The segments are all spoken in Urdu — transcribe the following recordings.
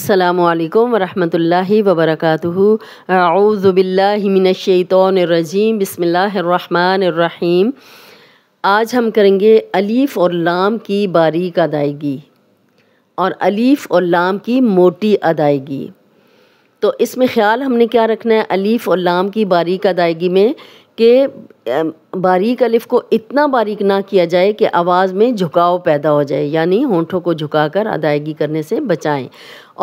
السلام علیکم ورحمۃ اللہ وبرکاتہ اعوذ باللہ من الشیطان الرجیم بسم اللہ الرحمن الرحیم آج ہم کریں گے اور لام کی باریک ادائیگی اور اور لام کی موٹی ادائیگی تو اس میں خیال ہم نے کیا رکھنا ہے اور لام کی باریک ادائیگی میں کہ باریک الف کو اتنا باریک نہ کیا جائے کہ آواز میں جھکاؤ پیدا ہو جائے یعنی ہونٹوں کو جھکا کر ادائیگی کرنے سے بچائیں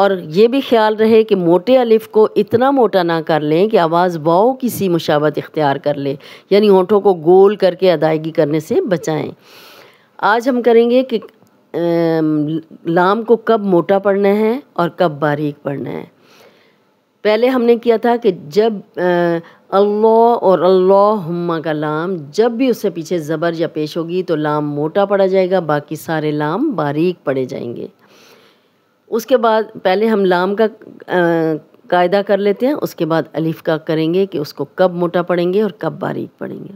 اور یہ بھی خیال رہے کہ موٹے الف کو اتنا موٹا نہ کر لیں کہ آواز واؤ کی سی مشابت اختیار کر لے یعنی ہونٹوں کو گول کر کے ادائیگی کرنے سے بچائیں آج ہم کریں گے کہ لام کو کب موٹا پڑھنا ہے اور کب باریک پڑھنا ہے پہلے ہم نے کیا تھا کہ جب اللہ اور اللہ ہمہ کا لام جب بھی اس سے پیچھے زبر یا پیش ہوگی تو لام موٹا پڑا جائے گا باقی سارے لام باریک پڑے جائیں گے اس کے بعد پہلے ہم لام کا قاعدہ کر لیتے ہیں اس کے بعد کا کریں گے کہ اس کو کب موٹا پڑیں گے اور کب باریک پڑیں گے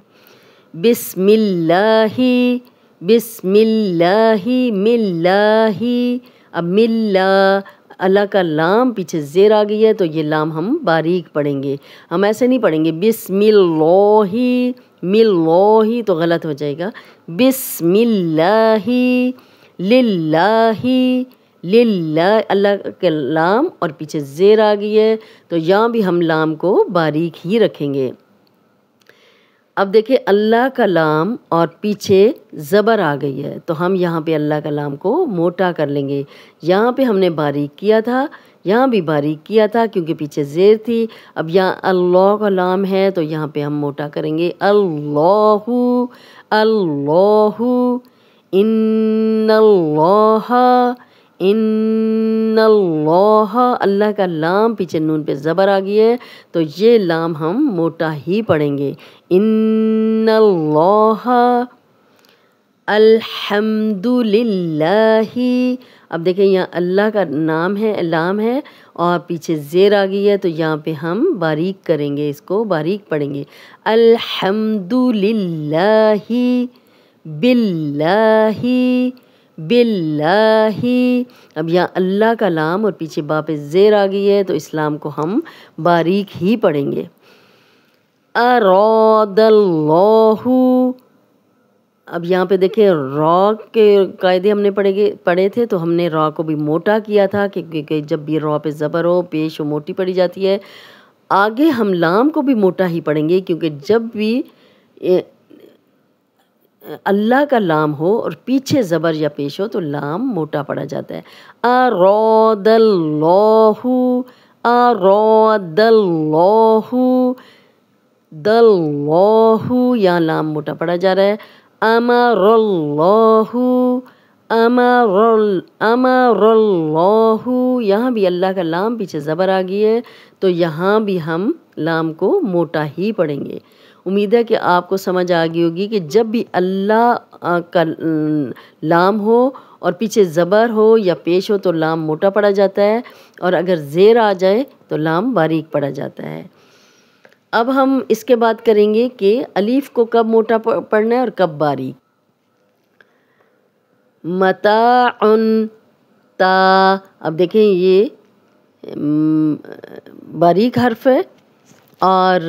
بسم اللہ بسم اللہ ملہ اب ملہ اللہ کا لام پیچھے زیر آ گئی ہے تو یہ لام ہم باریک پڑھیں گے ہم ایسے نہیں پڑھیں گے بسم اللہ مل اللہ تو غلط ہو جائے گا بسم اللہ للہ للہ اللہ کے لام اور پیچھے زیر آ گئی ہے تو یہاں بھی ہم لام کو باریک ہی رکھیں گے اب دیکھیں اللہ کا لام اور پیچھے زبر آ گئی ہے تو ہم یہاں پہ اللہ کا لام کو موٹا کر لیں گے یہاں پہ ہم نے باریک کیا تھا یہاں بھی باریک کیا تھا کیونکہ پیچھے زیر تھی اب یہاں اللہ کا لام ہے تو یہاں پہ ہم موٹا کریں گے اللہ اللہ ان اللہ ان اللہ اللہ کا لام پیچھے نون پہ زبر آ گئی ہے تو یہ لام ہم موٹا ہی پڑھیں گے ان اللہ الحمد للہ اب دیکھیں یہاں اللہ کا نام ہے لام ہے اور پیچھے زیر آ گئی ہے تو یہاں پہ ہم باریک کریں گے اس کو باریک پڑھیں گے الحمد للہ بلّہ باللہ اب یہاں اللہ کا لام اور پیچھے باپ زیر آ گئی ہے تو اسلام کو ہم باریک ہی پڑھیں گے اراد اللہ اب یہاں پہ دیکھیں را کے قاعدے ہم نے پڑھے پڑھے تھے تو ہم نے را کو بھی موٹا کیا تھا کہ کیونکہ جب بھی را پہ زبر ہو پیش ہو موٹی پڑی جاتی ہے آگے ہم لام کو بھی موٹا ہی پڑھیں گے کیونکہ جب بھی اللہ کا لام ہو اور پیچھے زبر یا پیش ہو تو لام موٹا پڑا جاتا ہے اراد اللہ اراد اللہ دلہ یا لام موٹا پڑا جا رہا ہے امر اللہ امر اللہ یہاں بھی اللہ کا لام پیچھے زبر آ گئی ہے تو یہاں بھی ہم لام کو موٹا ہی پڑھیں گے امید ہے کہ آپ کو سمجھ آ گئی ہوگی کہ جب بھی اللہ کا لام ہو اور پیچھے زبر ہو یا پیش ہو تو لام موٹا پڑا جاتا ہے اور اگر زیر آ جائے تو لام باریک پڑا جاتا ہے اب ہم اس کے بات کریں گے کہ علیف کو کب موٹا پڑنا ہے اور کب باریک متا تا اب دیکھیں یہ باریک حرف ہے اور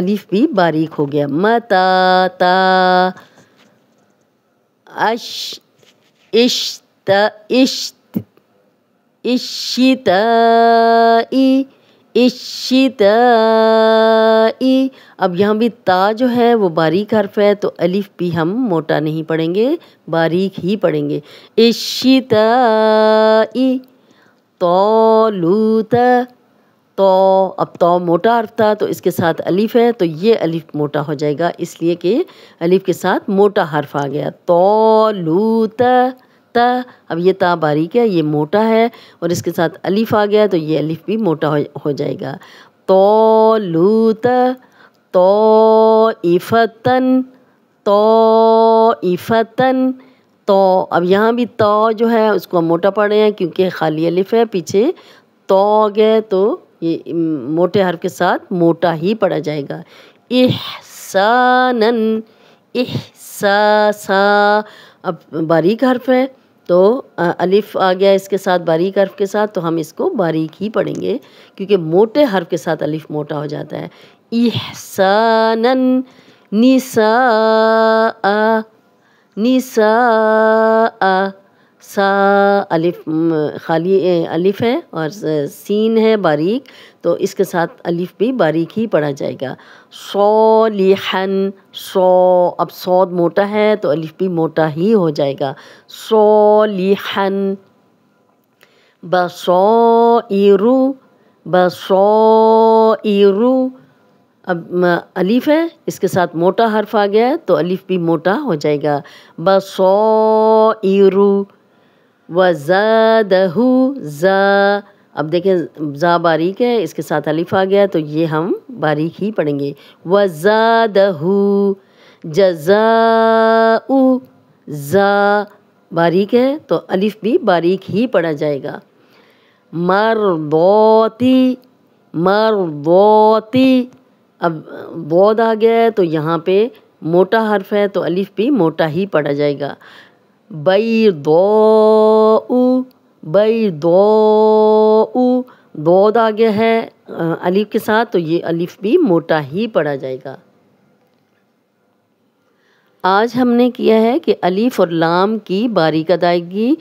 الف بھی باریک ہو گیا متا تا اش اشت اشت اشت اشت اب یہاں بھی تا جو ہے وہ باریک حرف ہے تو الف بھی ہم موٹا نہیں پڑھیں گے باریک ہی پڑھیں گے اشت ای تو اب تو موٹا حرف تھا تو اس کے ساتھ الف ہے تو یہ الف موٹا ہو جائے گا اس لیے کہ الف کے ساتھ موٹا حرف آ گیا تو لو تا اب یہ تا باریک ہے یہ موٹا ہے اور اس کے ساتھ الف آ گیا تو یہ الف بھی موٹا ہو جائے گا تو لو تا تو اِفتاً تو اب یہاں بھی تو جو ہے اس کو ہم موٹا پڑھ رہے ہیں کیونکہ خالی الف ہے پیچھے تو گئے تو یہ موٹے حرف کے ساتھ موٹا ہی پڑھا جائے گا احسانن احساسا اب باریک حرف ہے تو الف آ گیا اس کے ساتھ باریک حرف کے ساتھ تو ہم اس کو باریک ہی پڑھیں گے کیونکہ موٹے حرف کے ساتھ الف موٹا ہو جاتا ہے احسانن نساء نساء سا الف خالی الف ہے اور سین ہے باریک تو اس کے ساتھ الف بھی باریک ہی پڑھا جائے گا سو لیحن سو اب سود موٹا ہے تو الف بھی موٹا ہی ہو جائے گا سو لیحن بسو ایرو بسو ایرو اب الف ہے اس کے ساتھ موٹا حرف آ گیا ہے تو الف بھی موٹا ہو جائے گا بسو ایرو و زا زا اب دیکھیں زا باریک ہے اس کے ساتھ الف آ گیا تو یہ ہم باریک ہی پڑھیں گے و زا دہو جزا زا باریک ہے تو الف بھی باریک ہی پڑھا جائے گا مر بوتی اب بود آ گیا ہے تو یہاں پہ موٹا حرف ہے تو الف بھی موٹا ہی پڑھا جائے گا بیضاء دو او بئ دو او ہے علیف کے ساتھ تو یہ الف بھی موٹا ہی پڑا جائے گا آج ہم نے کیا ہے کہ الف لام کی باریک ادائیگی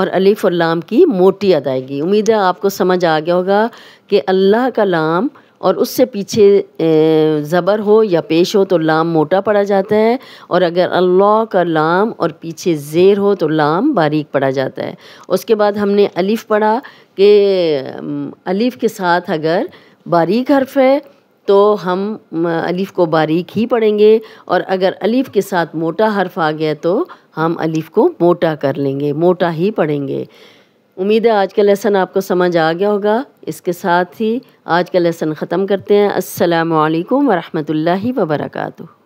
اور الف لام کی موٹی ادائیگی امید ہے آپ کو سمجھ آ گیا ہوگا کہ اللہ کا لام اور اس سے پیچھے زبر ہو یا پیش ہو تو لام موٹا پڑا جاتا ہے اور اگر اللہ کا لام اور پیچھے زیر ہو تو لام باریک پڑا جاتا ہے اس کے بعد ہم نے الف پڑھا کہ الف کے ساتھ اگر باریک حرف ہے تو ہم الف کو باریک ہی پڑھیں گے اور اگر الف کے ساتھ موٹا حرف آ گیا تو ہم الف کو موٹا کر لیں گے موٹا ہی پڑھیں گے امید ہے آج کا لیسن آپ کو سمجھ آ گیا ہوگا اس کے ساتھ ہی آج کا لیسن ختم کرتے ہیں السلام علیکم ورحمۃ اللہ وبرکاتہ